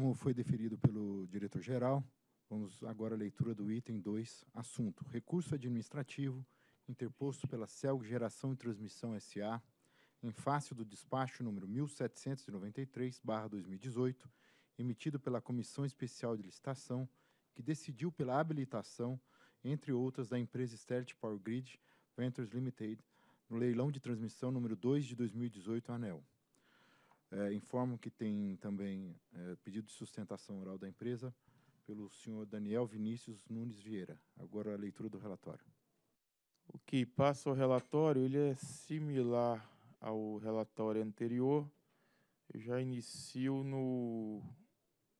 Como foi deferido pelo diretor-geral, vamos agora à leitura do item 2, assunto, recurso administrativo interposto pela CELG Geração e Transmissão S.A., em face do despacho número 1793-2018, emitido pela Comissão Especial de Licitação, que decidiu pela habilitação, entre outras, da empresa Sterling Power Grid Ventures Limited, no leilão de transmissão número 2 de 2018, ANEL. É, informo que tem também é, pedido de sustentação oral da empresa pelo senhor Daniel Vinícius Nunes Vieira. Agora a leitura do relatório. O que passa o relatório, ele é similar ao relatório anterior. Eu já inicio no,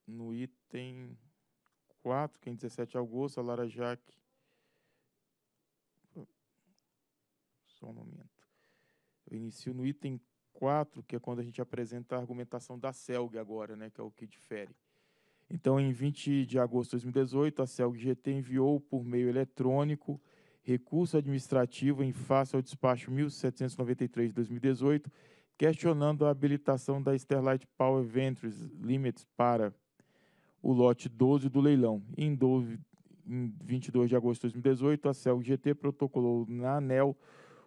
no item 4, que é em 17 de agosto, a Lara Jaque. Só um momento. Eu inicio no item que é quando a gente apresenta a argumentação da CELG agora, né, que é o que difere. Então, em 20 de agosto de 2018, a CELG-GT enviou por meio eletrônico recurso administrativo em face ao despacho 1793 de 2018, questionando a habilitação da Sterlight Power Ventures Limits para o lote 12 do leilão. Em, em 22 de agosto de 2018, a CELG-GT protocolou na ANEL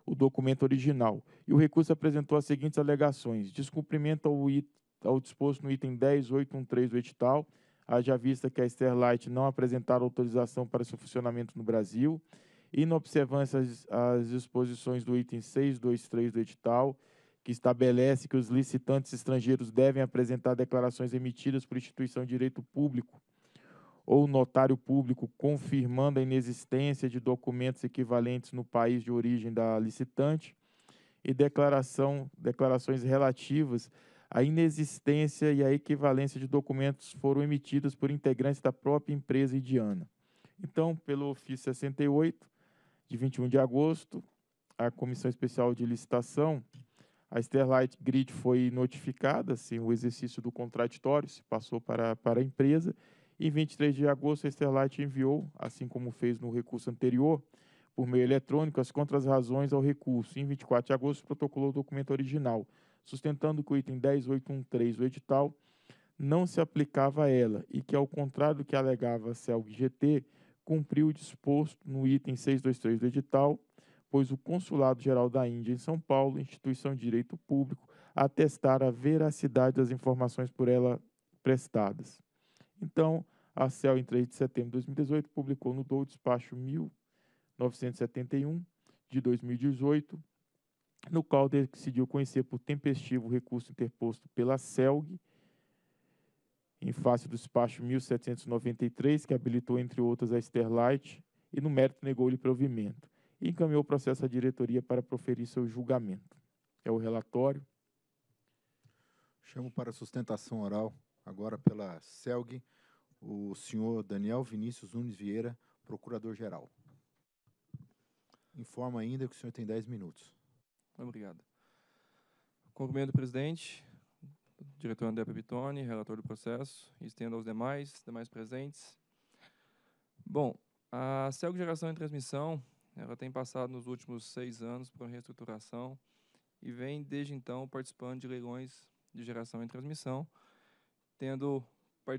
o documento original. E o recurso apresentou as seguintes alegações: descumprimento ao, it, ao disposto no item 10813 do edital, haja vista que a Sterlight não apresentar autorização para seu funcionamento no Brasil, inobservância às, às disposições do item 623 do edital, que estabelece que os licitantes estrangeiros devem apresentar declarações emitidas por instituição de direito público ou notário público confirmando a inexistência de documentos equivalentes no país de origem da licitante e declaração, declarações relativas à inexistência e à equivalência de documentos foram emitidas por integrantes da própria empresa indiana. Então, pelo ofício 68 de 21 de agosto, a Comissão Especial de Licitação, a Sterlite Grid foi notificada, assim, o exercício do contraditório se passou para, para a empresa em 23 de agosto, a Sterlite enviou, assim como fez no recurso anterior, por meio eletrônico, as contras-razões ao recurso. Em 24 de agosto, protocolou o documento original, sustentando que o item 10813 do edital não se aplicava a ela e que, ao contrário do que alegava a CELG-GT, cumpriu o disposto no item 623 do edital, pois o Consulado-Geral da Índia em São Paulo, instituição de direito público, atestar a veracidade das informações por ela prestadas. Então, a CEL, em 3 de setembro de 2018, publicou no DOU Despacho 1971, de 2018, no qual decidiu conhecer por tempestivo o recurso interposto pela CELG, em face do despacho 1793, que habilitou, entre outras, a Sterlight e no mérito negou-lhe provimento, e encaminhou o processo à diretoria para proferir seu julgamento. É o relatório. Chamo para sustentação oral, agora pela CELG, o senhor Daniel Vinícius Nunes Vieira, procurador-geral. Informa ainda que o senhor tem 10 minutos. Obrigado. Cumprimento o presidente, diretor André Pepitone, relator do processo, estendo aos demais, demais presentes. Bom, a Celg Geração e Transmissão, ela tem passado nos últimos seis anos por uma reestruturação e vem desde então participando de leilões de geração e transmissão, tendo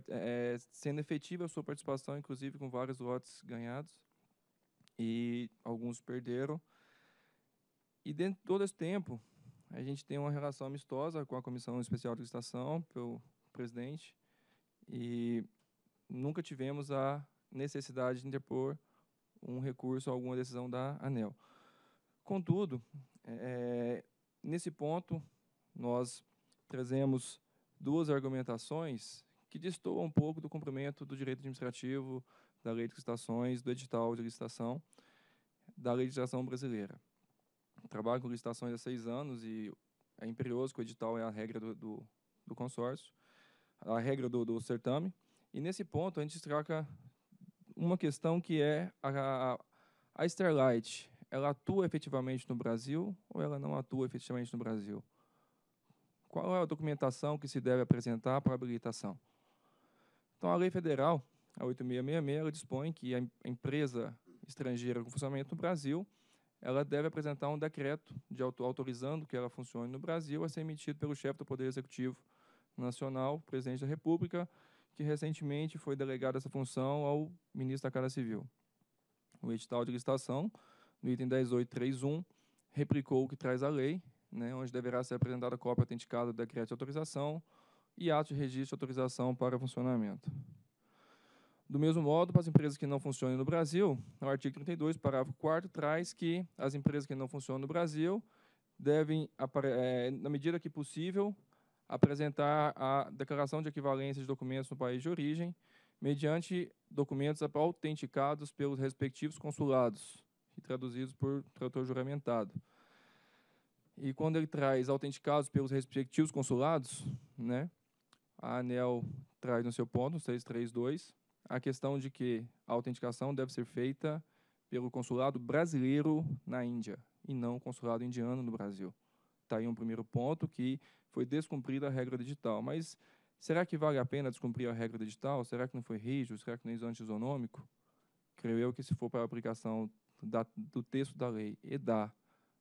é, sendo efetiva a sua participação, inclusive com vários lotes ganhados e alguns perderam. E dentro de todo esse tempo, a gente tem uma relação amistosa com a Comissão Especial de Licitação, pelo presidente, e nunca tivemos a necessidade de interpor um recurso a alguma decisão da ANEL. Contudo, é, nesse ponto, nós trazemos duas argumentações que destoa um pouco do cumprimento do direito administrativo, da lei de licitações, do edital de licitação, da lei de licitação brasileira. Trabalho com licitações há seis anos e é imperioso que o edital é a regra do, do, do consórcio, a regra do, do, certame. E nesse ponto a gente destaca uma questão que é a, a, a Starlight, ela atua efetivamente no Brasil ou ela não atua efetivamente no Brasil? Qual é a documentação que se deve apresentar para habilitação? Então, a lei federal, a 8666, ela dispõe que a empresa estrangeira com funcionamento no Brasil, ela deve apresentar um decreto de auto autorizando que ela funcione no Brasil a ser emitido pelo chefe do Poder Executivo Nacional, presidente da República, que recentemente foi delegado essa função ao ministro da Casa Civil. O edital de licitação, no item 10831, replicou o que traz a lei, né, onde deverá ser apresentada a cópia autenticada do decreto de autorização, e ato de registro e autorização para funcionamento. Do mesmo modo, para as empresas que não funcionem no Brasil, o artigo 32, parágrafo 4 traz que as empresas que não funcionam no Brasil devem, é, na medida que possível, apresentar a declaração de equivalência de documentos no país de origem, mediante documentos autenticados pelos respectivos consulados e traduzidos por tradutor juramentado. E quando ele traz autenticados pelos respectivos consulados, né, a ANEL traz no seu ponto, 632, a questão de que a autenticação deve ser feita pelo consulado brasileiro na Índia e não o consulado indiano no Brasil. Está aí um primeiro ponto que foi descumprida a regra digital. Mas será que vale a pena descumprir a regra digital? Será que não foi rígido? Será que não é antisonômico? Creio eu que se for para a aplicação da, do texto da lei e da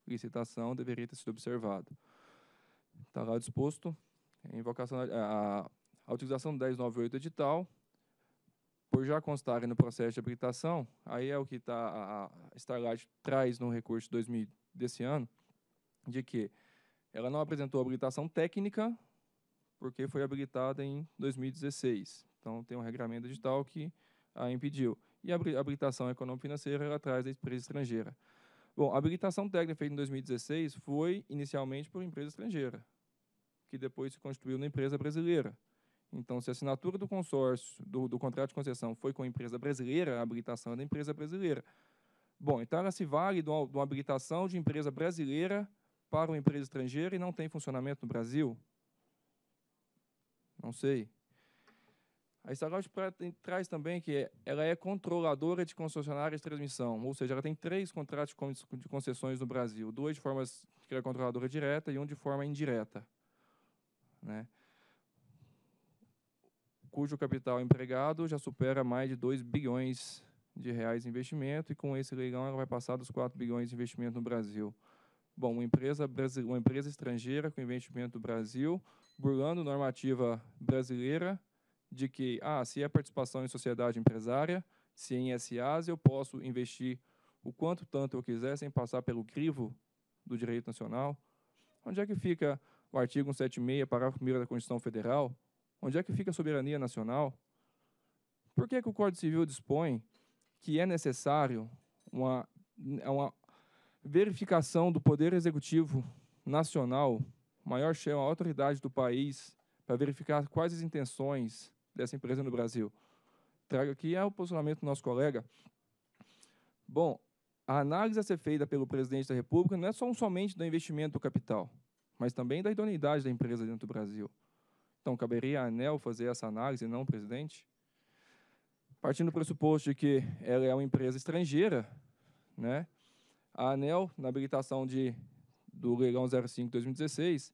licitação, deveria ter sido observado. Está lá disposto invocação a, a utilização do 1098 edital, por já constarem no processo de habilitação, aí é o que tá, a Starlight traz no recurso 2000, desse ano, de que ela não apresentou habilitação técnica, porque foi habilitada em 2016. Então, tem um regramento digital que a impediu. E a habilitação econômico-financeira, ela traz da empresa estrangeira. Bom, a habilitação técnica feita em 2016 foi inicialmente por empresa estrangeira que depois se constituiu na empresa brasileira. Então, se a assinatura do consórcio, do, do contrato de concessão, foi com a empresa brasileira, a habilitação é da empresa brasileira. Bom, então ela se vale de uma, de uma habilitação de empresa brasileira para uma empresa estrangeira e não tem funcionamento no Brasil? Não sei. A Starloud traz também que ela é controladora de concessionárias de transmissão, ou seja, ela tem três contratos de concessões no Brasil, dois de forma é controladora direta e um de forma indireta né? cujo capital empregado já supera mais de 2 bilhões de reais de investimento e com esse leilão ela vai passar dos 4 bilhões de investimento no Brasil. Bom, uma empresa, uma empresa estrangeira com investimento no Brasil, burlando normativa brasileira de que, ah, se é participação em sociedade empresária, se é em SAs, eu posso investir o quanto tanto eu quiser sem passar pelo crivo do direito nacional. Onde é que fica o artigo 176, parágrafo 1 da Constituição Federal? Onde é que fica a soberania nacional? Por que, que o Código Civil dispõe que é necessário uma, é uma verificação do Poder Executivo Nacional, maior chama, a autoridade do país, para verificar quais as intenções dessa empresa no Brasil? Trago aqui é o posicionamento do nosso colega. Bom, a análise a ser feita pelo presidente da República não é só um somente do investimento do capital mas também da idoneidade da empresa dentro do Brasil. Então, caberia à ANEL fazer essa análise, não, presidente? Partindo do pressuposto de que ela é uma empresa estrangeira, né? a ANEL, na habilitação de, do leilão 05 2016,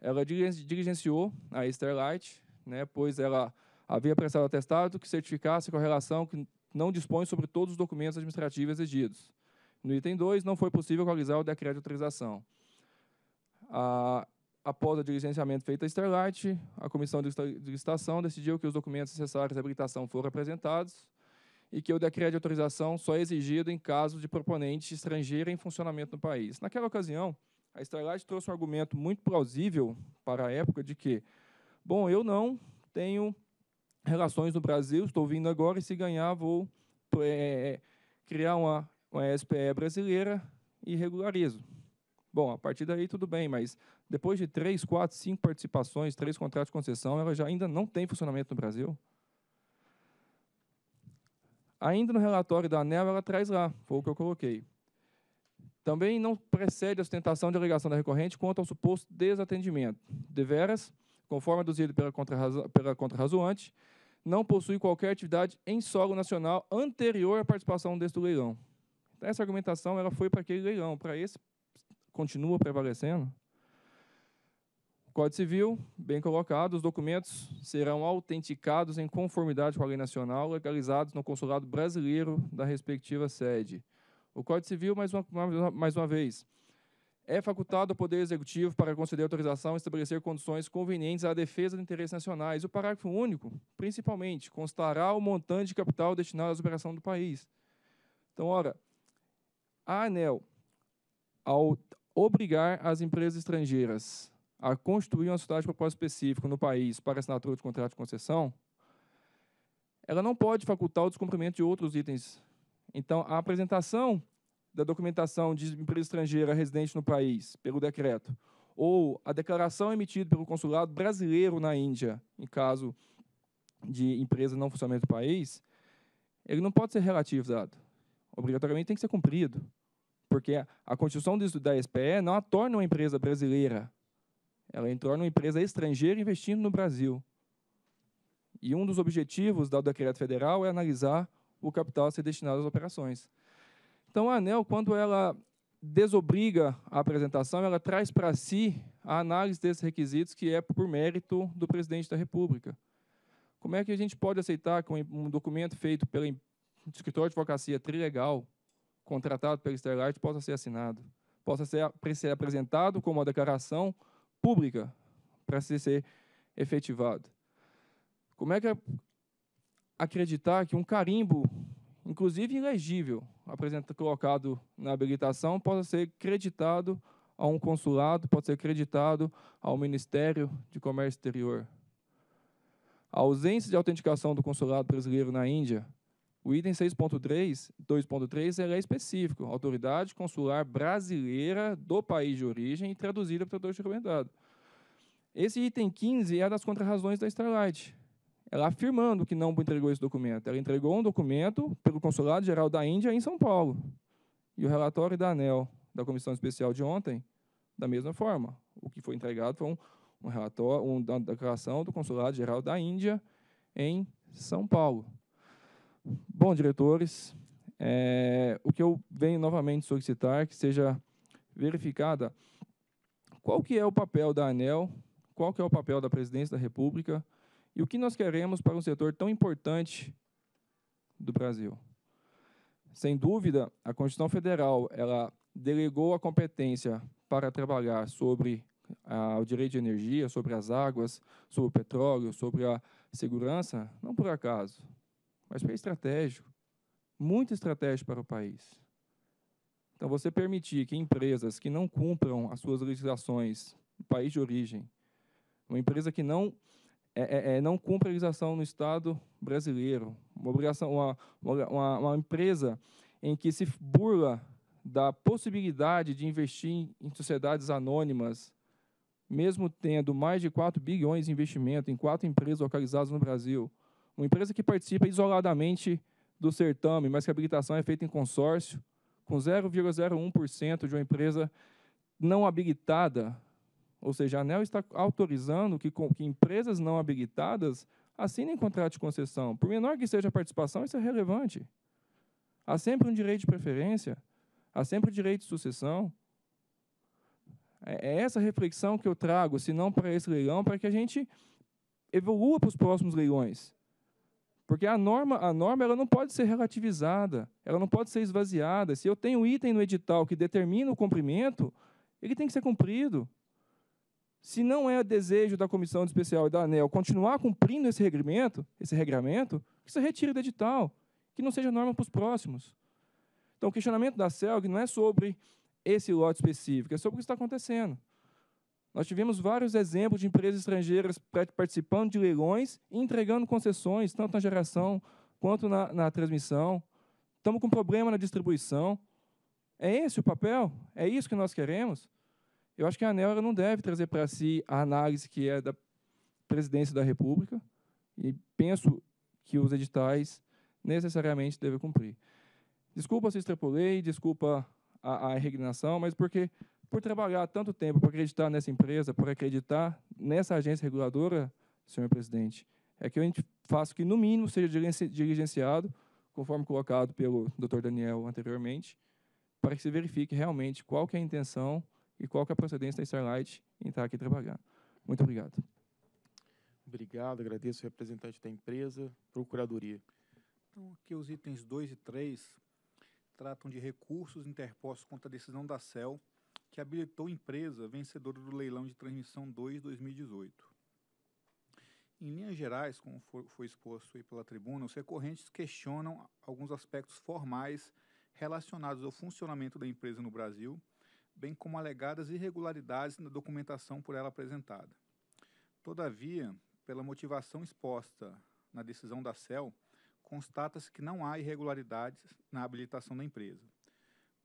ela diligenciou a Starlight, né, pois ela havia prestado atestado que certificasse com a relação que não dispõe sobre todos os documentos administrativos exigidos. No item 2, não foi possível realizar o decreto de autorização após o diligenciamento feito à Starlight, a comissão de licitação decidiu que os documentos necessários à habilitação foram apresentados e que o decreto de autorização só é exigido em caso de proponente estrangeiro em funcionamento no país. Naquela ocasião, a Starlight trouxe um argumento muito plausível para a época de que, bom, eu não tenho relações no Brasil, estou vindo agora e se ganhar vou é, criar uma, uma SPE brasileira e regularizo. Bom, a partir daí tudo bem, mas depois de três, quatro, cinco participações, três contratos de concessão, ela já ainda não tem funcionamento no Brasil. Ainda no relatório da ANEL, ela traz lá, foi o que eu coloquei. Também não precede a sustentação de alegação da recorrente quanto ao suposto desatendimento. Deveras, conforme aduzido pela, contrarazo pela não possui qualquer atividade em solo nacional anterior à participação deste leilão. Então, essa argumentação ela foi para aquele leilão, para esse continua prevalecendo? Código Civil, bem colocado, os documentos serão autenticados em conformidade com a lei nacional, legalizados no consulado brasileiro da respectiva sede. O Código Civil, mais uma, mais uma vez, é facultado ao Poder Executivo para conceder autorização e estabelecer condições convenientes à defesa de interesses nacionais. O parágrafo único, principalmente, constará o montante de capital destinado às operações do país. Então, ora, a ANEL, ao obrigar as empresas estrangeiras a construir uma cidade de propósito específico no país para assinatura de contrato de concessão, ela não pode facultar o descumprimento de outros itens. Então, a apresentação da documentação de empresa estrangeira residente no país pelo decreto ou a declaração emitida pelo consulado brasileiro na Índia, em caso de empresa não funcionamento do país, ele não pode ser relativizado. Obrigatoriamente tem que ser cumprido. Porque a constituição da SPE não a torna uma empresa brasileira. Ela torna uma empresa estrangeira investindo no Brasil. E um dos objetivos da decreto federal é analisar o capital a ser destinado às operações. Então, a ANEL, quando ela desobriga a apresentação, ela traz para si a análise desses requisitos, que é por mérito do presidente da República. Como é que a gente pode aceitar que um documento feito pelo escritório de advocacia trilegal, contratado pelo Starlight possa ser assinado, possa ser, ser apresentado como uma declaração pública para se ser efetivado. Como é que é acreditar que um carimbo, inclusive ilegível, apresentado colocado na habilitação, possa ser creditado a um consulado, pode ser creditado ao Ministério de Comércio Exterior? A ausência de autenticação do consulado brasileiro na Índia o item 6.3, 2.3, é específico, autoridade consular brasileira do país de origem e traduzida para o tradutor recomendado. Esse item 15 é das contrarrazões da Starlight. Ela afirmando que não entregou esse documento. Ela entregou um documento pelo Consulado Geral da Índia em São Paulo. E o relatório da ANEL, da Comissão Especial de ontem, da mesma forma. O que foi entregado foi um, um relatório, uma declaração do Consulado Geral da Índia em São Paulo. Bom, diretores, é, o que eu venho novamente solicitar é que seja verificada qual que é o papel da ANEL, qual que é o papel da Presidência da República e o que nós queremos para um setor tão importante do Brasil. Sem dúvida, a Constituição Federal ela delegou a competência para trabalhar sobre o direito de energia, sobre as águas, sobre o petróleo, sobre a segurança, não por acaso mas foi estratégico, muito estratégico para o país. Então, você permitir que empresas que não cumpram as suas legislações no país de origem, uma empresa que não é, é, é, não cumpre a legislação no Estado brasileiro, uma, obrigação, uma, uma, uma empresa em que se burla da possibilidade de investir em, sociedades anônimas, mesmo tendo mais de 4 bilhões de investimento em quatro empresas localizadas no Brasil, uma empresa que participa isoladamente do certame, mas que a habilitação é feita em consórcio, com 0,01% de uma empresa não habilitada, ou seja, a ANEL está autorizando que, que empresas não habilitadas assinem contrato de concessão. Por menor que seja a participação, isso é relevante. Há sempre um direito de preferência, há sempre o um direito de sucessão. É, é essa reflexão que eu trago, se não para esse leilão, para que a gente evolua para os próximos leilões. Porque a norma, a norma ela não pode ser relativizada, ela não pode ser esvaziada. Se eu tenho um item no edital que determina o cumprimento, ele tem que ser cumprido. Se não é desejo da Comissão Especial e da ANEL continuar cumprindo esse regramento, esse regramento, que se retire do edital, que não seja norma para os próximos. Então, o questionamento da CELG não é sobre esse lote específico, é sobre o que está acontecendo. Nós tivemos vários exemplos de empresas estrangeiras participando de leilões e entregando concessões, tanto na geração quanto na, na transmissão. Estamos com problema na distribuição. É esse o papel? É isso que nós queremos? Eu acho que a ANEL não deve trazer para si a análise que é da presidência da República, e penso que os editais necessariamente devem cumprir. Desculpa se extrapolei, desculpa a, a, mas porque por trabalhar tanto tempo, por acreditar nessa empresa, por acreditar nessa agência reguladora, senhor presidente, é que a gente faça que, no mínimo, seja diligenciado, conforme colocado pelo Dr. Daniel anteriormente, para que se verifique realmente qual que é a intenção e qual que é a procedência da Starlight em estar aqui trabalhando. Muito obrigado. Obrigado, agradeço o representante da empresa, Procuradoria. Então, aqui os itens 2 e 3 tratam de recursos interpostos contra a decisão da CEL que habilitou empresa vencedora do leilão de transmissão 2 2018. Em linhas gerais, como foi exposto pela tribuna, os recorrentes questionam alguns aspectos formais relacionados ao funcionamento da empresa no Brasil, bem como alegadas irregularidades na documentação por ela apresentada. Todavia, pela motivação exposta na decisão da CEL, constata-se que não há irregularidades na habilitação da empresa.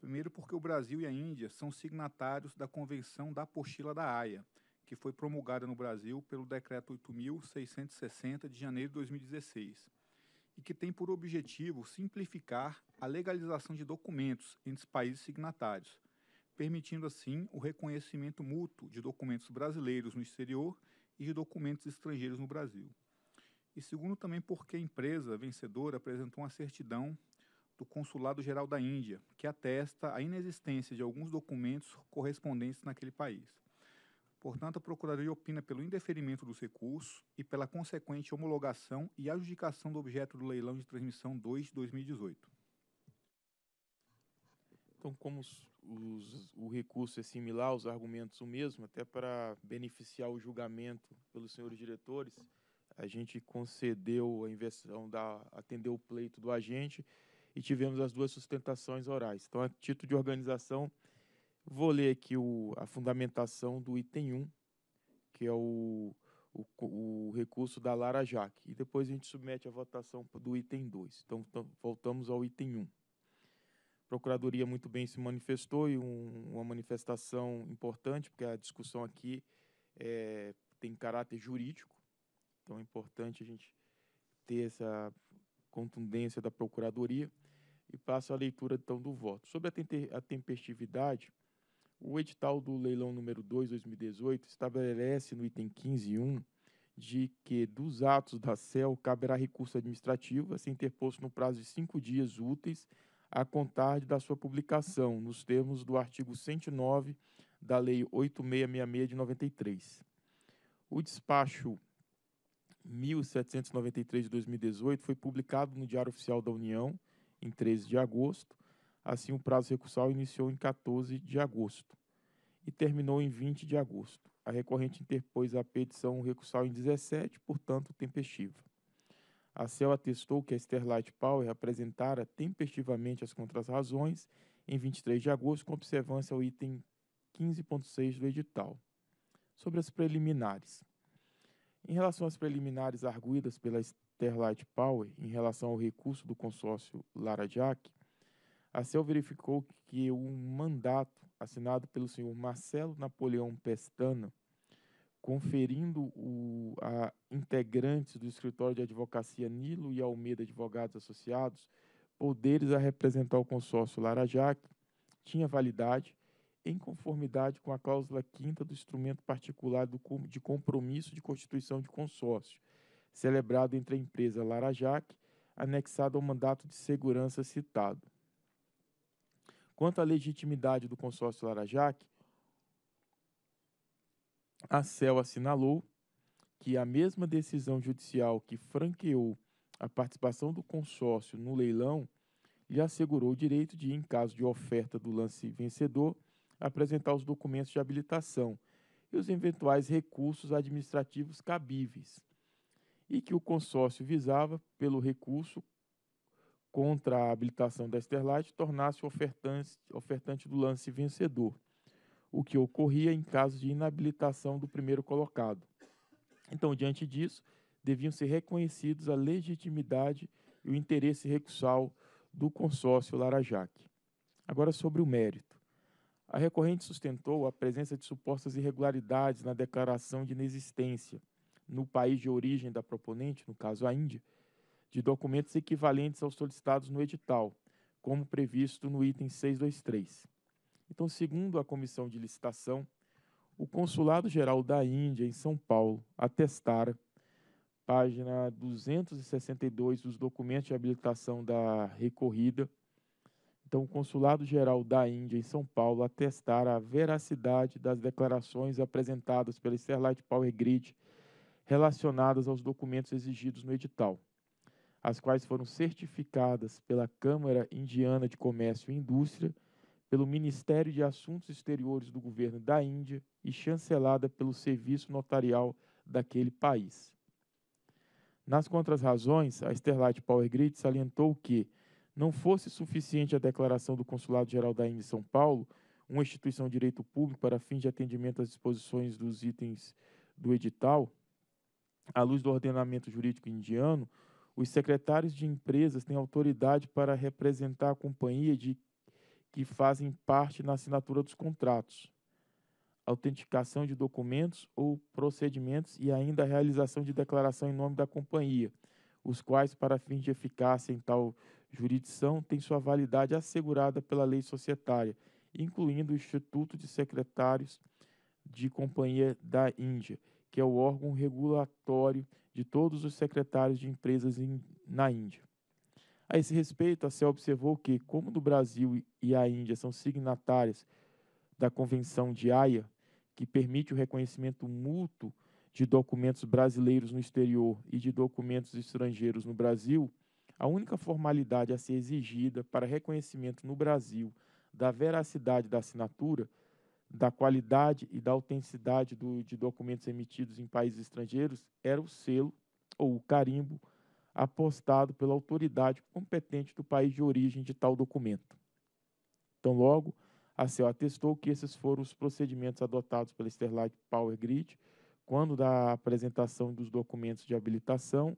Primeiro, porque o Brasil e a Índia são signatários da Convenção da Apostila da Haia, que foi promulgada no Brasil pelo Decreto 8.660 de janeiro de 2016, e que tem por objetivo simplificar a legalização de documentos entre os países signatários, permitindo assim o reconhecimento mútuo de documentos brasileiros no exterior e de documentos estrangeiros no Brasil. E segundo, também porque a empresa vencedora apresentou uma certidão do Consulado Geral da Índia, que atesta a inexistência de alguns documentos correspondentes naquele país. Portanto, a Procuradoria opina pelo indeferimento dos recursos e pela consequente homologação e adjudicação do objeto do leilão de transmissão 2 de 2018. Então, como os, os, o recurso é similar, os argumentos o mesmo, até para beneficiar o julgamento pelos senhores diretores, a gente concedeu a inversão da atendeu o pleito do agente e tivemos as duas sustentações orais. Então, a título de organização, vou ler aqui o, a fundamentação do item 1, que é o, o, o, recurso da Lara Jaque, e depois a gente submete a votação do item 2. Então, voltamos ao item 1. A Procuradoria muito bem se manifestou e um, uma manifestação importante, porque a discussão aqui é, tem caráter jurídico, então é importante a gente ter essa contundência da Procuradoria e passo a leitura então do voto. Sobre a tempestividade, o edital do leilão número 2 2018 estabelece no item 15.1 de que dos atos da CEL caberá recurso administrativo a ser interposto no prazo de cinco dias úteis a contar da sua publicação, nos termos do artigo 109 da Lei 8666 de 93. O despacho 1793 de 2018 foi publicado no Diário Oficial da União em 13 de agosto. Assim, o prazo recursal iniciou em 14 de agosto e terminou em 20 de agosto. A recorrente interpôs a petição recursal em 17, portanto, tempestiva. A CEL atestou que a Sterlite Power apresentara tempestivamente as contras-razões em 23 de agosto, com observância ao item 15.6 do edital. Sobre as preliminares. Em relação às preliminares arguídas pela terlight Power em relação ao recurso do consórcio Larajac, a CEL verificou que um mandato assinado pelo senhor Marcelo Napoleão Pestana, conferindo o, a integrantes do escritório de advocacia Nilo e Almeida Advogados Associados poderes a representar o consórcio Larajac, tinha validade em conformidade com a cláusula quinta do instrumento particular do, de compromisso de constituição de consórcio, celebrado entre a empresa Larajac, anexado ao mandato de segurança citado. Quanto à legitimidade do consórcio Larajac, a CEL assinalou que a mesma decisão judicial que franqueou a participação do consórcio no leilão lhe assegurou o direito de, em caso de oferta do lance vencedor, apresentar os documentos de habilitação e os eventuais recursos administrativos cabíveis e que o consórcio visava, pelo recurso contra a habilitação da Esterlite, tornasse o ofertante, ofertante do lance vencedor, o que ocorria em caso de inabilitação do primeiro colocado. Então, diante disso, deviam ser reconhecidos a legitimidade e o interesse recursal do consórcio Larajac. Agora, sobre o mérito. A recorrente sustentou a presença de supostas irregularidades na declaração de inexistência, no país de origem da proponente, no caso a Índia, de documentos equivalentes aos solicitados no edital, como previsto no item 623. Então, segundo a comissão de licitação, o Consulado Geral da Índia em São Paulo atestara, página 262 dos documentos de habilitação da recorrida, então, o Consulado Geral da Índia em São Paulo atestara a veracidade das declarações apresentadas pela Starlight Power Grid relacionadas aos documentos exigidos no edital, as quais foram certificadas pela Câmara Indiana de Comércio e Indústria, pelo Ministério de Assuntos Exteriores do Governo da Índia e chancelada pelo Serviço Notarial daquele país. Nas contras-razões, a Sterlite Power Grid salientou que não fosse suficiente a declaração do Consulado Geral da Índia em São Paulo, uma instituição de direito público para fins de atendimento às disposições dos itens do edital, à luz do ordenamento jurídico indiano, os secretários de empresas têm autoridade para representar a companhia de que fazem parte na assinatura dos contratos, autenticação de documentos ou procedimentos e ainda a realização de declaração em nome da companhia, os quais, para fins de eficácia em tal jurisdição, têm sua validade assegurada pela lei societária, incluindo o Instituto de Secretários de Companhia da Índia que é o órgão regulatório de todos os secretários de empresas in, na Índia. A esse respeito, a CEL observou que, como no Brasil e a Índia são signatárias da Convenção de Haia, que permite o reconhecimento mútuo de documentos brasileiros no exterior e de documentos estrangeiros no Brasil, a única formalidade a ser exigida para reconhecimento no Brasil da veracidade da assinatura da qualidade e da autenticidade do, de documentos emitidos em países estrangeiros era o selo ou o carimbo apostado pela autoridade competente do país de origem de tal documento. Então, logo, a CEL atestou que esses foram os procedimentos adotados pela Sterlite Power Grid quando da apresentação dos documentos de habilitação,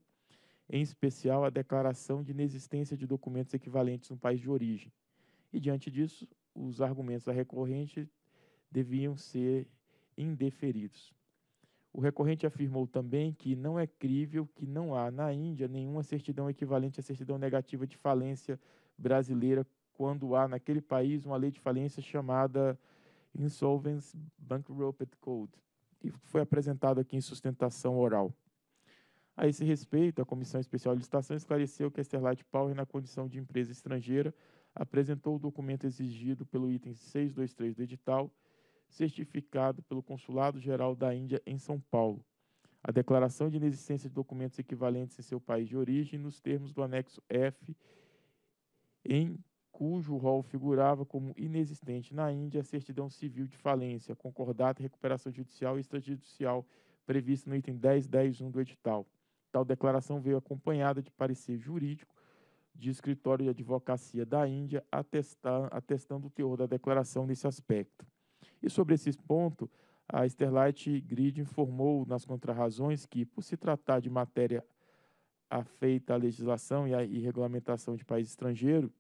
em especial a declaração de inexistência de documentos equivalentes no país de origem. E, diante disso, os argumentos da recorrente deviam ser indeferidos. O recorrente afirmou também que não é crível que não há na Índia nenhuma certidão equivalente à certidão negativa de falência brasileira quando há naquele país uma lei de falência chamada Insolvency Bankrupt Code, que foi apresentado aqui em sustentação oral. A esse respeito, a Comissão Especial de Licitação esclareceu que a Sterlite Power, na condição de empresa estrangeira, apresentou o documento exigido pelo item 623 do edital certificado pelo Consulado Geral da Índia em São Paulo. A declaração de inexistência de documentos equivalentes em seu país de origem, nos termos do anexo F, em cujo rol figurava como inexistente na Índia a certidão civil de falência, concordata, recuperação judicial e extrajudicial prevista no item 10.10.1 do edital. Tal declaração veio acompanhada de parecer jurídico de escritório de advocacia da Índia, atestando o teor da declaração nesse aspecto. E sobre esse ponto, a Sterlight Grid informou nas contrarrazões que, por se tratar de matéria afeita à legislação e à regulamentação de país estrangeiro,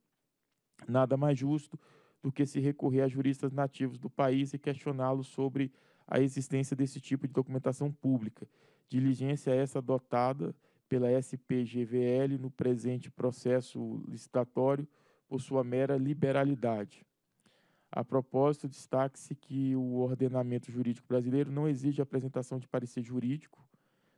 nada mais justo do que se recorrer a juristas nativos do país e questioná-los sobre a existência desse tipo de documentação pública. Diligência essa adotada pela SPGVL no presente processo licitatório por sua mera liberalidade. A propósito, destaque-se que o ordenamento jurídico brasileiro não exige a apresentação de parecer jurídico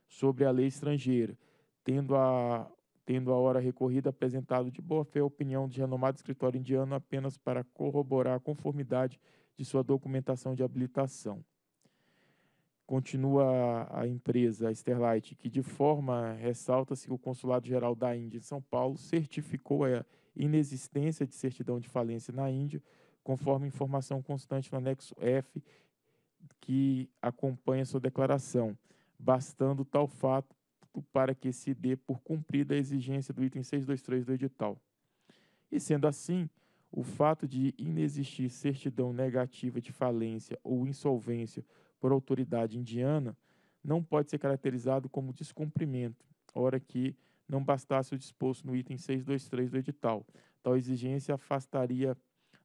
sobre a lei estrangeira, tendo a, tendo a hora recorrida apresentado de boa-fé a opinião de renomado escritório indiano apenas para corroborar a conformidade de sua documentação de habilitação. Continua a empresa Sterlite, que de forma ressalta-se que o Consulado-Geral da Índia em São Paulo certificou a inexistência de certidão de falência na Índia conforme informação constante no anexo F que acompanha sua declaração, bastando tal fato para que se dê por cumprida a exigência do item 623 do edital. E sendo assim, o fato de inexistir certidão negativa de falência ou insolvência por autoridade indiana não pode ser caracterizado como descumprimento, ora que não bastasse o disposto no item 623 do edital. Tal exigência afastaria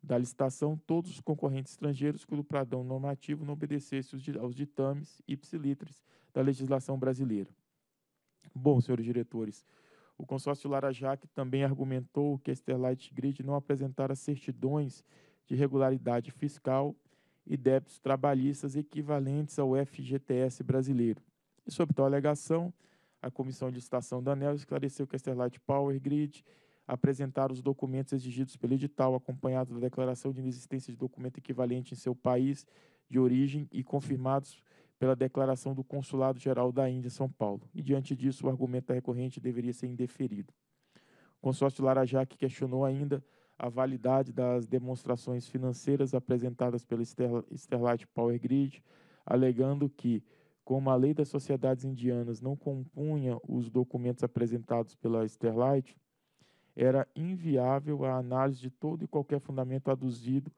da licitação todos os concorrentes estrangeiros cujo pradão normativo não obedecesse aos ditames ipsilitres da legislação brasileira. Bom, senhores diretores, o consórcio Larajac também argumentou que a Sterlight Grid não apresentara certidões de regularidade fiscal e débitos trabalhistas equivalentes ao FGTS brasileiro. E sob tal alegação, a Comissão de Licitação da ANEL esclareceu que a Sterlight Power Grid apresentar os documentos exigidos pelo edital, acompanhado da declaração de inexistência de documento equivalente em seu país de origem e confirmados pela declaração do Consulado Geral da Índia em São Paulo. E diante disso, o argumento da recorrente deveria ser indeferido. O consórcio Larajá que questionou ainda a validade das demonstrações financeiras apresentadas pela Sterlite Power Grid, alegando que, como a lei das sociedades indianas não compunha os documentos apresentados pela Sterlite, era inviável a análise de todo e qualquer fundamento aduzido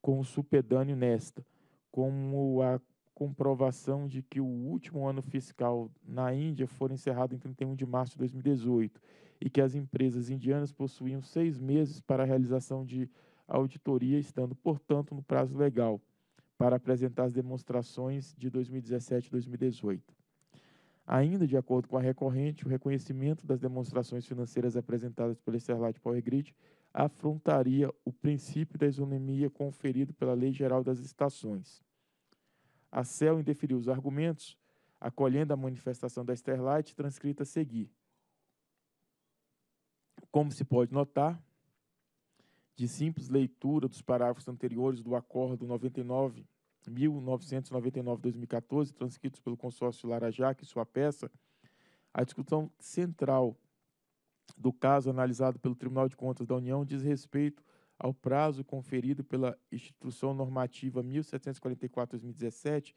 com o supedâneo nesta, como a comprovação de que o último ano fiscal na Índia foi encerrado em 31 de março de 2018 e que as empresas indianas possuíam seis meses para a realização de auditoria, estando, portanto, no prazo legal para apresentar as demonstrações de 2017 e 2018. Ainda de acordo com a recorrente, o reconhecimento das demonstrações financeiras apresentadas pela Sterlite Power Grid afrontaria o princípio da isonomia conferido pela Lei Geral das Estações. A CEL indeferiu os argumentos, acolhendo a manifestação da Sterlite transcrita a seguir. Como se pode notar, de simples leitura dos parágrafos anteriores do Acordo 99 1999-2014, transcritos pelo consórcio Larajac e sua peça, a discussão central do caso analisado pelo Tribunal de Contas da União diz respeito ao prazo conferido pela instituição Normativa 1744-2017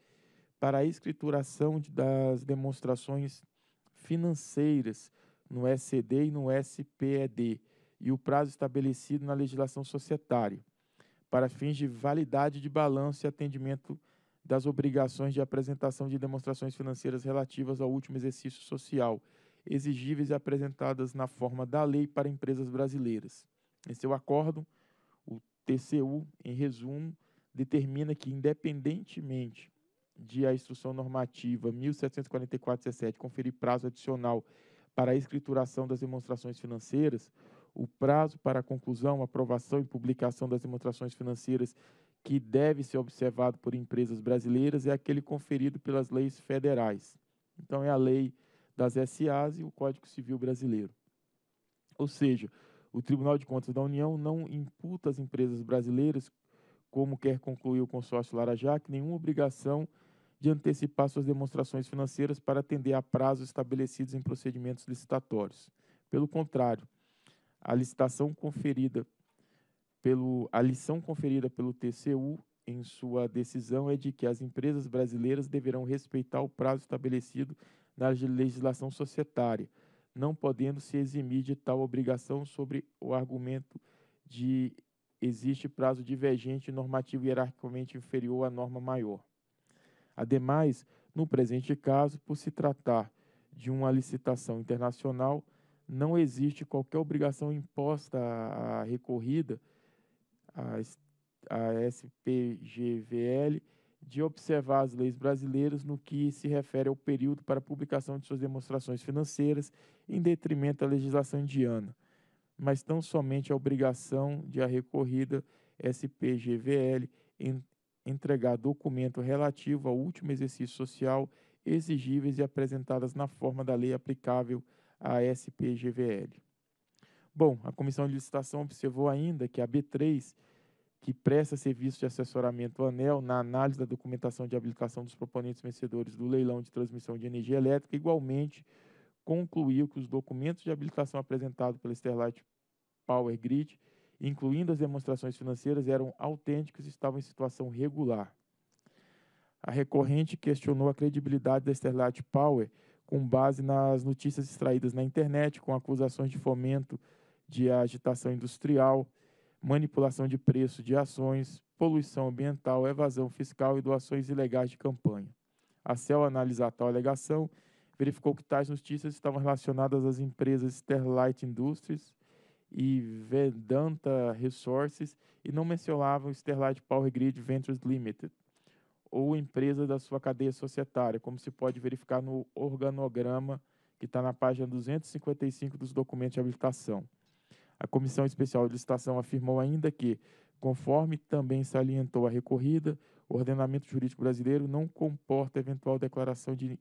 para a escrituração das demonstrações financeiras no SCD e no SPED, e o prazo estabelecido na legislação societária para fins de validade de balanço e atendimento das obrigações de apresentação de demonstrações financeiras relativas ao último exercício social, exigíveis e apresentadas na forma da lei para empresas brasileiras. Em seu acordo, o TCU, em resumo, determina que, independentemente de a instrução normativa 1744-17 conferir prazo adicional para a escrituração das demonstrações financeiras, o prazo para a conclusão, aprovação e publicação das demonstrações financeiras que deve ser observado por empresas brasileiras é aquele conferido pelas leis federais. Então, é a lei das SAs e o Código Civil Brasileiro. Ou seja, o Tribunal de Contas da União não imputa às empresas brasileiras, como quer concluir o consórcio Larajac, nenhuma obrigação de antecipar suas demonstrações financeiras para atender a prazos estabelecidos em procedimentos licitatórios. Pelo contrário, a licitação conferida pelo a lição conferida pelo TCU em sua decisão é de que as empresas brasileiras deverão respeitar o prazo estabelecido na legislação societária, não podendo se eximir de tal obrigação sobre o argumento de existe prazo divergente normativo hierarquicamente inferior à norma maior. Ademais, no presente caso, por se tratar de uma licitação internacional, não existe qualquer obrigação imposta à recorrida, à, SPGVL, de observar as leis brasileiras no que se refere ao período para publicação de suas demonstrações financeiras, em detrimento à legislação indiana, mas tão somente a obrigação de a recorrida SPGVL em, entregar documento relativo ao último exercício social exigíveis e apresentadas na forma da lei aplicável a SPGVL. Bom, a comissão de licitação observou ainda que a B3, que presta serviço de assessoramento ANEL na análise da documentação de habilitação dos proponentes vencedores do leilão de transmissão de energia elétrica, igualmente concluiu que os documentos de habilitação apresentados pela Sterlite Power Grid, incluindo as demonstrações financeiras, eram autênticos e estavam em situação regular. A recorrente questionou a credibilidade da Sterlite Power com base nas notícias extraídas na internet, com acusações de fomento de agitação industrial, manipulação de preço de ações, poluição ambiental, evasão fiscal e doações ilegais de campanha. A CEL, ao analisar tal alegação, verificou que tais notícias estavam relacionadas às empresas Sterlight Industries e Vedanta Resources e não mencionavam Sterlight Power Grid Ventures Limited ou empresa da sua cadeia societária, como se pode verificar no organograma que está na página 255 dos documentos de habilitação. A Comissão Especial de Licitação afirmou ainda que, conforme também salientou a recorrida, o ordenamento jurídico brasileiro não comporta eventual declaração de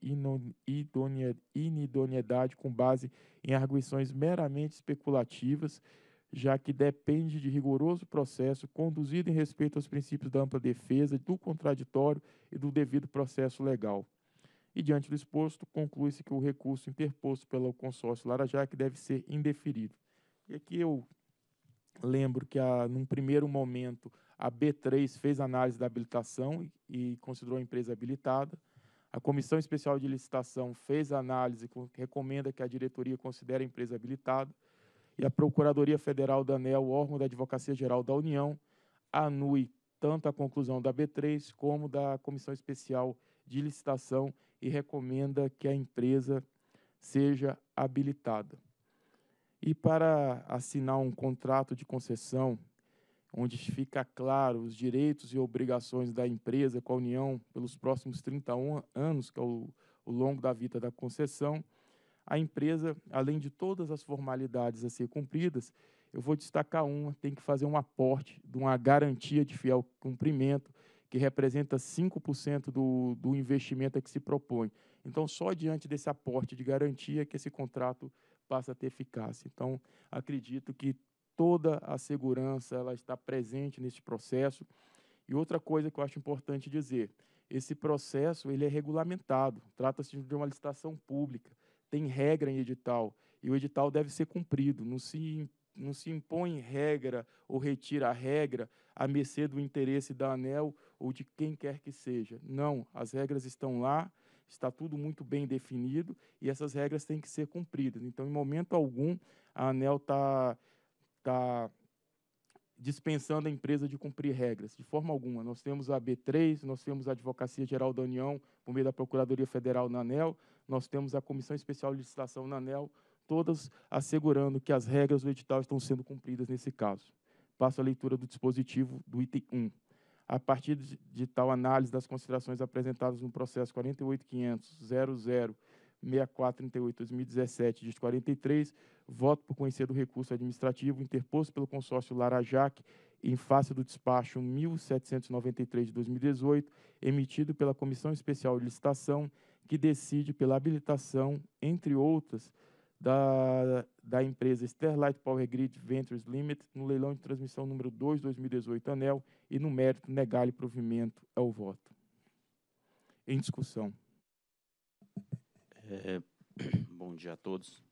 inidoneidade com base em arguições meramente especulativas já que depende de rigoroso processo conduzido em respeito aos princípios da ampla defesa, do contraditório e do devido processo legal. E, diante do exposto, conclui-se que o recurso interposto pelo consórcio Larajac deve ser indeferido. E aqui eu lembro que, a, num primeiro momento, a B3 fez análise da habilitação e, e considerou a empresa habilitada. A Comissão Especial de Licitação fez a análise e recomenda que a diretoria considere a empresa habilitada e a Procuradoria Federal da ANEL, órgão da Advocacia Geral da União, anui tanto a conclusão da B3 como da Comissão Especial de Licitação e recomenda que a empresa seja habilitada. E para assinar um contrato de concessão, onde fica claro os direitos e obrigações da empresa com a União pelos próximos 31 anos, que é o, o longo da vida da concessão, a empresa, além de todas as formalidades a ser cumpridas, eu vou destacar uma, tem que fazer um aporte de uma garantia de fiel cumprimento, que representa 5% do, do investimento a que se propõe. Então, só diante desse aporte de garantia que esse contrato passa a ter eficácia. Então, acredito que toda a segurança ela está presente nesse processo. E outra coisa que eu acho importante dizer, esse processo ele é regulamentado, trata-se de uma licitação pública tem regra em edital e o edital deve ser cumprido. Não se, não se impõe regra ou retira a regra à mercê do interesse da ANEL ou de quem quer que seja. Não, as regras estão lá, está tudo muito bem definido e essas regras têm que ser cumpridas. Então, em momento algum, a ANEL está está dispensando a empresa de cumprir regras, de forma alguma. Nós temos a B3, nós temos a Advocacia Geral da União, por meio da Procuradoria Federal na ANEL, nós temos a Comissão Especial de Licitação na ANEL, todas assegurando que as regras do edital estão sendo cumpridas nesse caso. Passo a leitura do dispositivo do item 1. A partir de tal análise das considerações apresentadas no processo 48.500.00.6438.2017, 6438-2017, 43, voto por conhecer do recurso administrativo interposto pelo consórcio Larajac em face do despacho 1793 de 2018, emitido pela Comissão Especial de Licitação que decide pela habilitação, entre outras, da, da empresa Sterlight Power Grid Ventures Limited no leilão de transmissão número 2, 2018, ANEL, e no mérito negar-lhe provimento ao voto. Em discussão. É, bom dia a todos.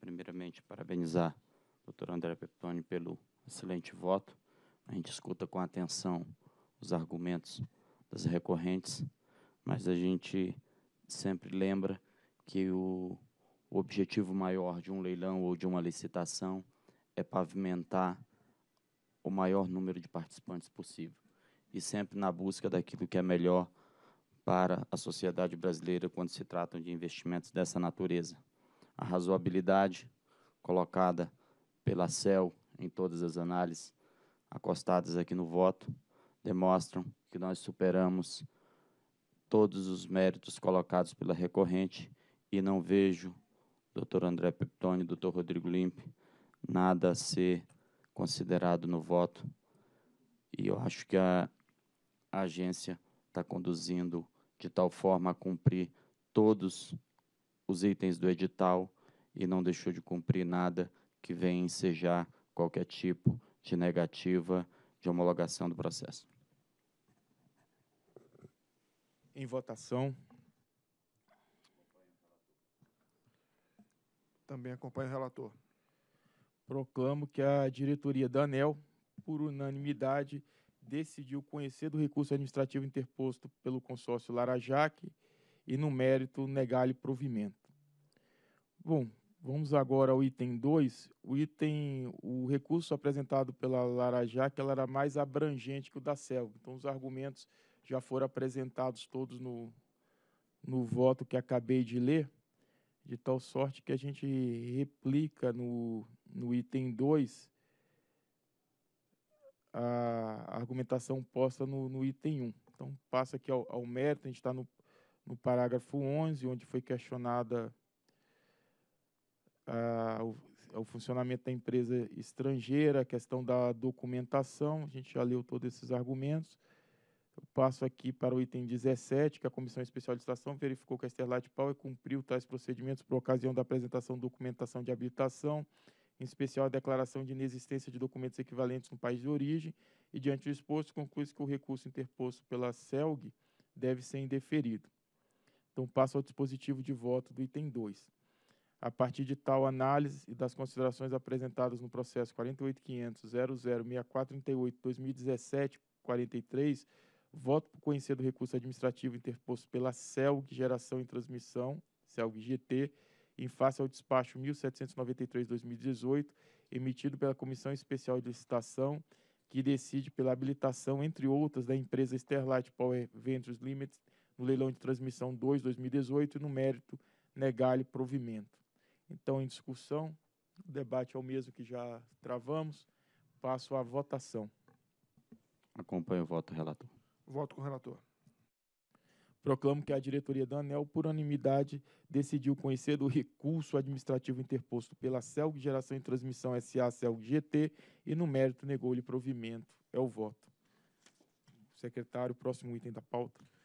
Primeiramente, parabenizar o doutor André Peptoni pelo excelente voto. A gente escuta com atenção os argumentos das recorrentes, mas a gente sempre lembra que o, o objetivo maior de um leilão ou de uma licitação é pavimentar o maior número de participantes possível e sempre na busca daquilo que é melhor para a sociedade brasileira quando se tratam de investimentos dessa natureza. A razoabilidade colocada pela CEL em todas as análises acostadas aqui no voto demonstram que nós superamos todos os méritos colocados pela recorrente e não vejo, doutor André Peptoni, doutor Rodrigo Limpe, nada a ser considerado no voto. E eu acho que a, a agência está conduzindo de tal forma a cumprir todos os itens do edital e não deixou de cumprir nada que venha ensejar qualquer tipo de negativa de homologação do processo em votação. Também acompanho o relator. Proclamo que a diretoria da ANEL, por unanimidade, decidiu conhecer do recurso administrativo interposto pelo consórcio Larajac e, no mérito, negar-lhe provimento. Bom, vamos agora ao item 2. O item, o recurso apresentado pela Larajac, ela era mais abrangente que o da Celg. Então, os argumentos já foram apresentados todos no, no voto que acabei de ler, de tal sorte que a gente replica no, no item 2 a argumentação posta no, no, item 1. Então, passa aqui ao, ao mérito, a gente está no, no parágrafo 11, onde foi questionada a ah, o, o, funcionamento da empresa estrangeira, a questão da documentação, a gente já leu todos esses argumentos. Passo aqui para o item 17, que a Comissão Especial de Licitação verificou que a Sterlite Power cumpriu tais procedimentos por ocasião da apresentação de documentação de habilitação, em especial a declaração de inexistência de documentos equivalentes no país de origem, e diante do exposto, conclui-se que o recurso interposto pela CELG deve ser indeferido. Então, passo ao dispositivo de voto do item 2. A partir de tal análise e das considerações apresentadas no processo 48500 006438 2017 43 Voto por conhecer do recurso administrativo interposto pela CELG Geração e Transmissão, CELG GT, em face ao despacho 1793-2018, emitido pela Comissão Especial de Licitação, que decide pela habilitação, entre outras, da empresa Sterlight Power Ventures Limited no leilão de transmissão 2-2018 e no mérito negar-lhe provimento. Então, em discussão, o debate é o mesmo que já travamos. Passo à votação. Acompanho o voto, relator. Voto com o relator. Proclamo que a diretoria da ANEL, por unanimidade, decidiu conhecer do recurso administrativo interposto pela CELG Geração e Transmissão SA CELG GT e, no mérito, negou-lhe provimento. É o voto. Secretário, próximo item da pauta.